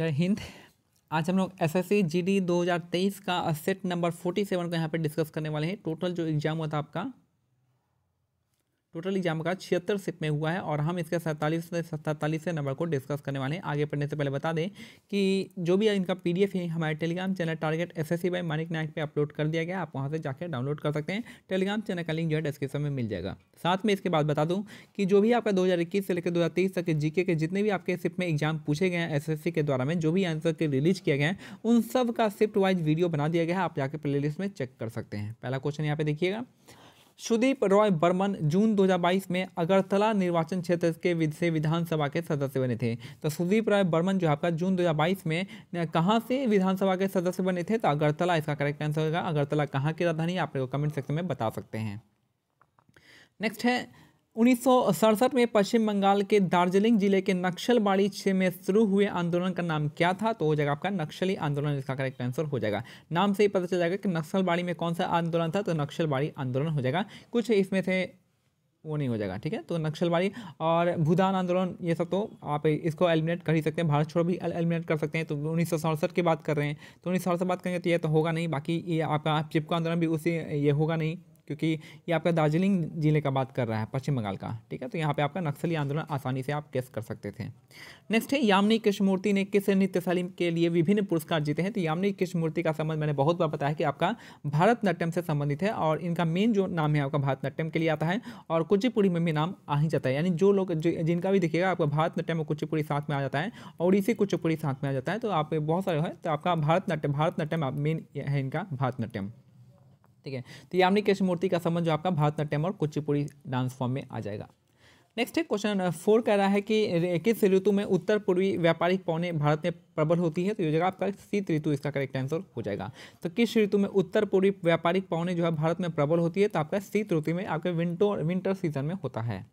जय हिंद आज हम लोग S S C G D दो हज़ार तेईस का सेट नंबर फोर्टी सेवन को यहाँ पे डिस्कस करने वाले हैं टोटल जो एग्ज़ाम हुआ था आपका टोटल एग्जाम का छिहत्तर सिप में हुआ है और हम इसके सैंतालीस से सत्तालीस नंबर को डिस्कस करने वाले हैं आगे पढ़ने से पहले बता दें कि जो भी इनका पी डी एफ है हमारे telegram channel target S S C by Manik Nayak पे अपलोड कर दिया गया आप वहाँ से जाकर डाउनलोड कर सकते हैं टेलीग्राम चैनल का लिंक जो है डिस्क्रिप्शन में मिल जाएगा साथ में इसके बाद बता दूँ कि जो भी आपका दो हज़ार इक्कीस से लेकर दो हज़ार तेईस तक के जी के जितने भी आपके सिप में एग्जाम पूछे गए हैं एस एस सी के द्वारा में जो भी आंसर के रिलीज किए गए हैं उन सब का शिफ्ट वाइज वीडियो बना दिया गया है आप जाकर प्ले लिस्ट में चेक कर सकते हैं पहला क्वेश्चन यहाँ पे देखिएगा सुदीप रॉय बर्मन जून 2022 में अगरतला निर्वाचन क्षेत्र के से विधानसभा के सदस्य बने थे तो सुदीप रॉय बर्मन जो आपका जून 2022 में कहाँ से विधानसभा के सदस्य बने थे तो अगरतला इसका करेक्ट आंसर होगा अगरतला कहाँ की राजधानी आप कमेंट सेक्शन में बता सकते हैं नेक्स्ट है उन्नीस में पश्चिम बंगाल के दार्जिलिंग जिले के नक्सलबाड़ी क्षेत्र में शुरू हुए आंदोलन का नाम क्या था तो हो जाएगा आपका नक्सली आंदोलन इसका करेक्ट आंसर हो जाएगा नाम से ही पता चल जाएगा कि नक्सलबाड़ी में कौन सा आंदोलन था तो नक्सलबाड़ी आंदोलन हो जाएगा कुछ इसमें से वो नहीं हो जाएगा ठीक है तो नक्सलबाड़ी और भूदान आंदोलन ये सब तो आप इसको एलिमिनेट कर ही सकते हैं भारत छोड़ो भी एलिमिनेट कर सकते हैं तो उन्नीस की बात कर रहे हैं तो उन्नीस बात करेंगे तो ये तो होगा नहीं बाकी ये आपका चिपको आंदोलन भी उसी ये होगा नहीं क्योंकि ये आपका दार्जिलिंग ज़िले का बात कर रहा है पश्चिम बंगाल का ठीक है तो यहाँ पे आपका नक्सली आंदोलन आसानी से आप टेस्ट कर सकते थे नेक्स्ट है यामिनी कृष्णमूर्ति ने किस नृत्य शैली के लिए विभिन्न पुरस्कार जीते हैं तो यामिनी कृष्णमूर्ति का संबंध मैंने बहुत बार बताया कि आपका भारतनाट्यम से संबंधित है और इनका मेन जो नाम है आपका भारतनाट्यम के लिए आता है और कुचिपुड़ी में भी नाम आ ही जाता है यानी जो लोग जिनका भी देखिएगा आपका भारतनाट्यम और कुचिपुड़ी साथ में आ जाता है और इसी कुचिपुड़ी साथ में आ जाता है तो आप बहुत सारे हैं तो आपका भारतनाट्यम भारतनाट्यम मेन है इनका भारतनाट्यम ठीक है तो यामिनी कृष्णमूर्ति का संबंध जो आपका भारतनाट्यम और कुचिपुड़ी डांस फॉर्म में आ जाएगा नेक्स्ट है क्वेश्चन फोर कह रहा है कि किस ऋतु में उत्तर पूर्वी व्यापारिक पौने भारत में प्रबल होती है तो ये जगह आपका शीत ऋतु इसका करेक्ट आंसर हो जाएगा तो किस ऋतु में उत्तर पूर्वी व्यापारिक पौने जो है भारत में प्रबल होती है तो आपका शीत ऋतु में आपके विंटर विंटर सीजन में होता है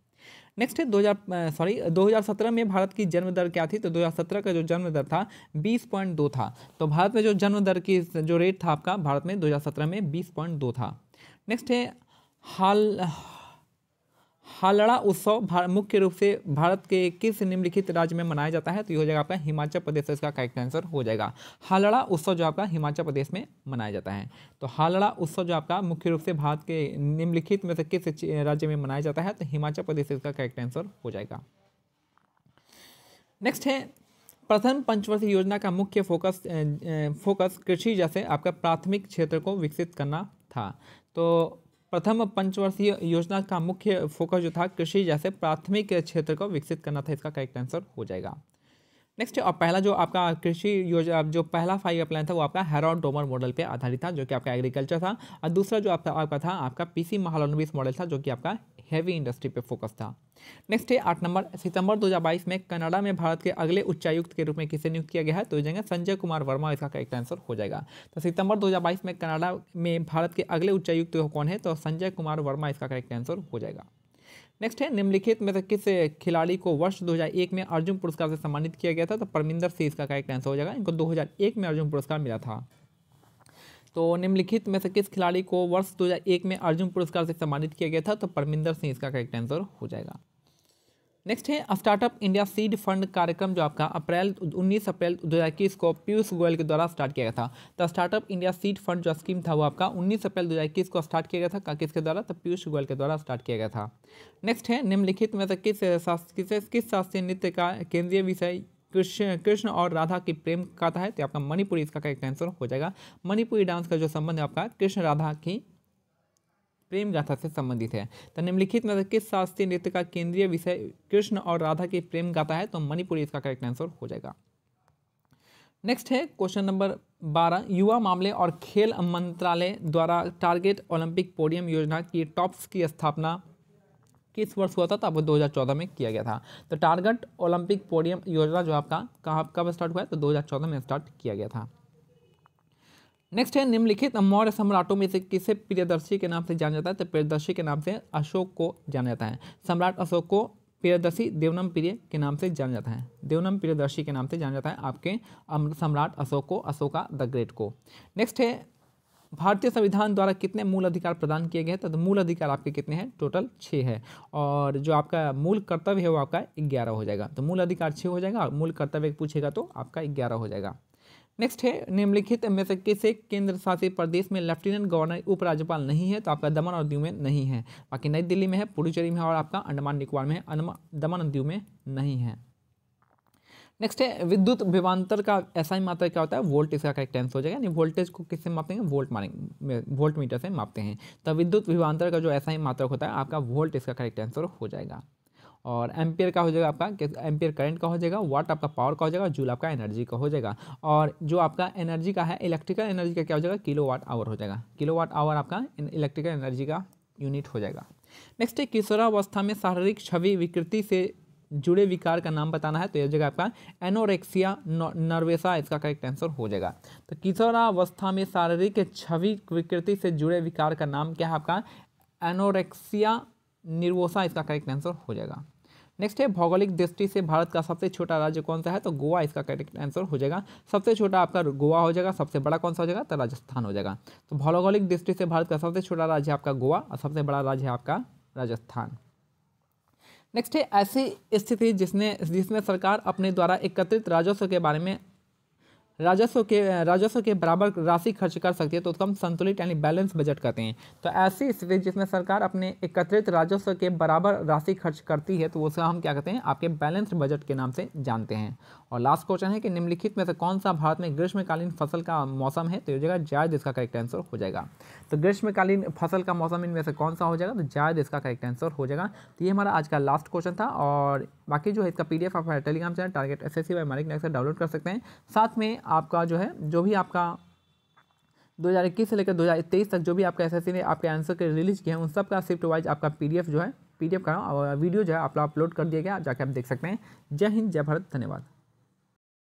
नेक्स्ट है दो हज़ार सॉरी 2017 में भारत की जन्म दर क्या थी तो 2017 का जो जन्म दर था 20.2 था तो भारत में जो जन्म दर की जो रेट था आपका भारत में 2017 में 20.2 था नेक्स्ट है हाल हालड़ा उत्सव मुख्य रूप से भारत के किस निम्नलिखित राज्य में मनाया जाता है तो ये हो जाएगा आपका हिमाचल प्रदेश तो इसका करेक्ट आंसर हो जाएगा हालड़ा उत्सव जो आपका हिमाचल प्रदेश में मनाया जाता है तो हालड़ा उत्सव जो आपका मुख्य रूप से भारत के निम्नलिखित में से किस राज्य में मनाया जाता है तो हिमाचल प्रदेश तो इसका करेक्ट आंसर हो जाएगा नेक्स्ट है प्रथम पंचवर्षीय योजना का मुख्य फोकस फोकस कृषि जैसे आपका प्राथमिक क्षेत्र को विकसित करना था तो प्रथम पंचवर्षीय योजना का मुख्य फोकस जो था कृषि जैसे प्राथमिक क्षेत्र को विकसित करना था इसका करेक्ट आंसर हो जाएगा नेक्स्ट और पहला जो आपका कृषि योजना जो पहला फाइव प्लान था वो आपका हेरॉन डोमर मॉडल पे आधारित था जो कि आपका एग्रीकल्चर था और दूसरा जो आपका आपका था आपका पीसी महालोनबीस मॉडल था जो कि आपका हैवी इंडस्ट्री पे फोकस था नेक्स्ट है आठ नंबर सितंबर 2022 में कनाडा में भारत के अगले उच्चायुक्त के रूप में किसे नियुक्त किया गया है तो हो संजय कुमार वर्मा इसका करेक्ट आंसर हो जाएगा तो सितंबर 2022 में कनाडा में भारत के अगले उच्चायुक्त कौन है तो संजय कुमार वर्मा इसका करेक्ट आंसर हो जाएगा नेक्स्ट है निम्नलिखित में से किस खिलाड़ी को वर्ष 2001 में अर्जुन पुरस्कार से सम्मानित किया गया था तो परमिंदर सिंह का करेक्ट आंसर हो जाएगा इनको 2001 में अर्जुन पुरस्कार मिला था तो निम्नलिखित में से किस खिलाड़ी को वर्ष 2001 में अर्जुन पुरस्कार से सम्मानित किया गया था तो परमिंदर सिंह इसका करेक्ट आंसर हो जाएगा नेक्स्ट है स्टार्टअप इंडिया सीड फंड कार्यक्रम जो आपका अप्रैल 19 अप्रैल दो हज़ार इक्कीस को पीयूष गोयल के द्वारा स्टार्ट किया गया था तो स्टार्टअप इंडिया सीड फंड जो स्कीम था वो आपका 19 अप्रैल दो हज़ार इक्कीस को स्टार्ट किया गया था किसके द्वारा तो पीयूष गोयल के द्वारा स्टार्ट किया गया था नेक्स्ट है निम्नलिखित में से किस किस किस शास्त्रीय नृत्य का केंद्रीय विषय कृष्ण कृष्ण और राधा की प्रेम कथा है तो आपका मणिपुरी इसका करेक्ट आंसर हो जाएगा मणिपुरी डांस का जो संबंध है आपका कृष्ण राधा की प्रेम गाथा से संबंधित है तो निम्नलिखित में किस शास्त्रीय नृत्य का केंद्रीय विषय कृष्ण और राधा की प्रेम गाथा है तो मणिपुरी इसका करेक्ट आंसर हो जाएगा नेक्स्ट है क्वेश्चन नंबर बारह युवा मामले और खेल मंत्रालय द्वारा टारगेट ओलंपिक पोडियम योजना की टॉप्स की स्थापना किस वर्ष हुआ था तो दो हज़ार चौदह में किया गया था तो टारगेट ओलंपिक पोडियम योजना जो आपका कहाँ कब स्टार्ट हुआ है तो दो हज़ार चौदह में स्टार्ट किया गया था नेक्स्ट है निम्नलिखित मौर्य सम्राटों में से किसे प्रियदर्शी के नाम से जाना जाता है तो प्रियदर्शी के नाम से अशोक को जाना जाता है सम्राट अशोक को प्रियदर्शी देवनम प्रिय के नाम से जाना जाता है देवनम प्रियदर्शी के नाम से जाना जाता है आपके सम्राट अशोक को अशोका द ग्रेट को नेक्स्ट है भारतीय संविधान द्वारा कितने मूल अधिकार प्रदान किए गए तो, तो मूल अधिकार आपके कितने हैं टोटल छः है और जो आपका मूल कर्तव्य है वो आपका ग्यारह हो जाएगा तो मूल अधिकार छः हो जाएगा और मूल कर्तव्य पूछेगा तो आपका ग्यारह हो जाएगा नेक्स्ट है निम्नलिखित में से किसे केंद्र शासित प्रदेश में लेफ्टिनेंट गवर्नर उपराज्यपाल नहीं है तो आपका दमन और दीव में नहीं है बाकी नई दिल्ली में है पुडुचेरी में और आपका अंडमान निकोबार में है दमन और दीव में नहीं है नेक्स्ट है विद्युत विमांतर का ऐसा ही मात्रा क्या होता है वोल्ट इसका करेक्ट आंसर हो जाएगा यानी वोल्टेज को किससे मापते हैं वोल्ट मारेंगे वोल्ट मीटर से मापते हैं तो विद्युत विमांतर का जो ऐसा ही मात्रक होता है आपका वोल्ट इसका करेक्ट आंसर हो जाएगा और एम्पियर का हो जाएगा आपका एम्पियर करंट का हो जाएगा वाट आपका पावर का हो जाएगा जूल आपका एनर्जी का हो जाएगा और जो आपका एनर्जी का है इलेक्ट्रिकल एनर्जी का क्या हो जाएगा किलो वाट आवर हो जाएगा किलो वाट आवर आपका इलेक्ट्रिकल एनर्जी का यूनिट हो जाएगा नेक्स्ट है किशोरावस्था में शारीरिक छवि विकृति से जुड़े विकार का नाम बताना है तो यह जगह आपका एनोरेक्सिया नर्वेसा इसका करेक्ट आंसर हो जाएगा तो किशोरावस्था में शारीरिक छवि विकृति से जुड़े विकार का नाम क्या है आपका एनोरेक्सिया निर्वोसा इसका करेक्ट आंसर हो जाएगा नेक्स्ट है भौगोलिक दृष्टि से भारत का सबसे छोटा राज्य कौन सा है तो गोवा इसका करेक्ट आंसर हो जाएगा सबसे छोटा आपका गोवा हो जाएगा सबसे बड़ा कौन सा हो जाएगा तो राजस्थान हो जाएगा तो भौगोलिक दृष्टि से भारत का सबसे छोटा राज्य आपका गोवा और सबसे बड़ा राज्य है आपका राजस्थान नेक्स्ट है ऐसी स्थिति जिसने जिसमें सरकार अपने द्वारा एकत्रित राजस्व के बारे में राजस्व के राजस्व के बराबर राशि खर्च कर सकती है तो उसको हम संतुलित यानी बैलेंस बजट कहते हैं तो ऐसी स्थिति जिसमें सरकार अपने एकत्रित राजस्व के बराबर राशि खर्च करती है तो उसका हम क्या कहते हैं आपके बैलेंस बजट के नाम से जानते हैं और लास्ट क्वेश्चन है कि निम्नलिखित में से कौन सा भारत में ग्रीष्मकालीन फसल का मौसम है तो ये जगह जायद इसका करेक्ट आंसर हो जाएगा तो ग्रीष्मकालीन फसल का मौसम इनमें से कौन सा हो जाएगा तो जायद इसका करेक्ट आंसर हो जाएगा तो ये हमारा आज का लास्ट क्वेश्चन था और बाकी जो है इसका पी डी आप हमारे telegram channel target S S C download कर सकते हैं साथ में आपका जो है जो भी आपका 2021 से लेकर 2023 तक जो भी आपका एसएससी ने आपके आंसर के रिलीज किए हैं उन सब का शिफ्ट वाइज आपका पीडीएफ जो है पीडीएफ का वीडियो जो है अपलोड कर दिया गया जाके आप देख सकते हैं जय हिंद जय भारत धन्यवाद